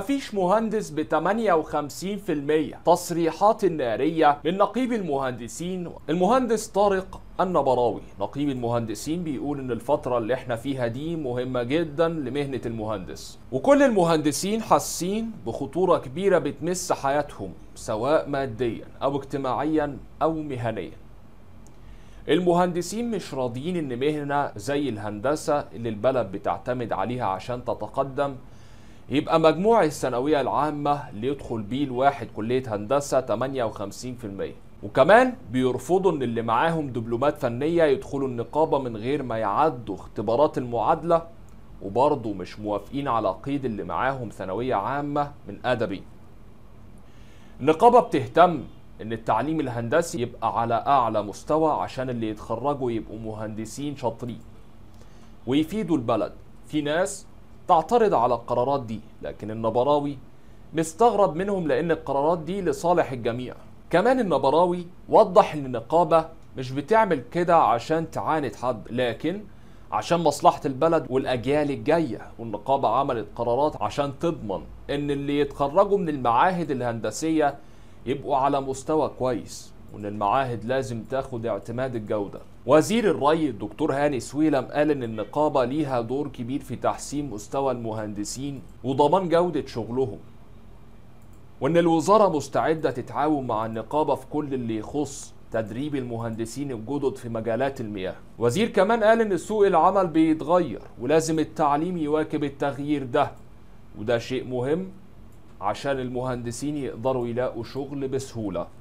فيش مهندس ب 58% تصريحات نارية من نقيب المهندسين المهندس طارق النبراوي نقيب المهندسين بيقول ان الفترة اللي احنا فيها دي مهمة جدا لمهنة المهندس وكل المهندسين حاسين بخطورة كبيرة بتمس حياتهم سواء ماديا او اجتماعيا او مهنيا المهندسين مش راضيين ان مهنة زي الهندسة اللي البلد بتعتمد عليها عشان تتقدم يبقى مجموع الثانويه العامه اللي يدخل بيه الواحد كليه هندسه 58% وكمان بيرفضوا ان اللي معاهم دبلومات فنيه يدخلوا النقابه من غير ما يعدوا اختبارات المعادله وبرضه مش موافقين على قيد اللي معاهم ثانويه عامه من ادبي النقابه بتهتم ان التعليم الهندسي يبقى على اعلى مستوى عشان اللي يتخرجوا يبقوا مهندسين شاطرين ويفيدوا البلد في ناس تعترض على القرارات دي لكن النبراوي مستغرب منهم لأن القرارات دي لصالح الجميع كمان النبراوي وضح إن النقابة مش بتعمل كده عشان تعاند حد لكن عشان مصلحة البلد والأجيال الجاية والنقابة عملت قرارات عشان تضمن إن اللي يتخرجوا من المعاهد الهندسية يبقوا على مستوى كويس وان المعاهد لازم تاخد اعتماد الجوده وزير الري الدكتور هاني سويلم قال ان النقابه ليها دور كبير في تحسين مستوى المهندسين وضمان جوده شغلهم وان الوزاره مستعده تتعاون مع النقابه في كل اللي يخص تدريب المهندسين الجدد في مجالات المياه وزير كمان قال ان سوق العمل بيتغير ولازم التعليم يواكب التغيير ده وده شيء مهم عشان المهندسين يقدروا يلاقوا شغل بسهوله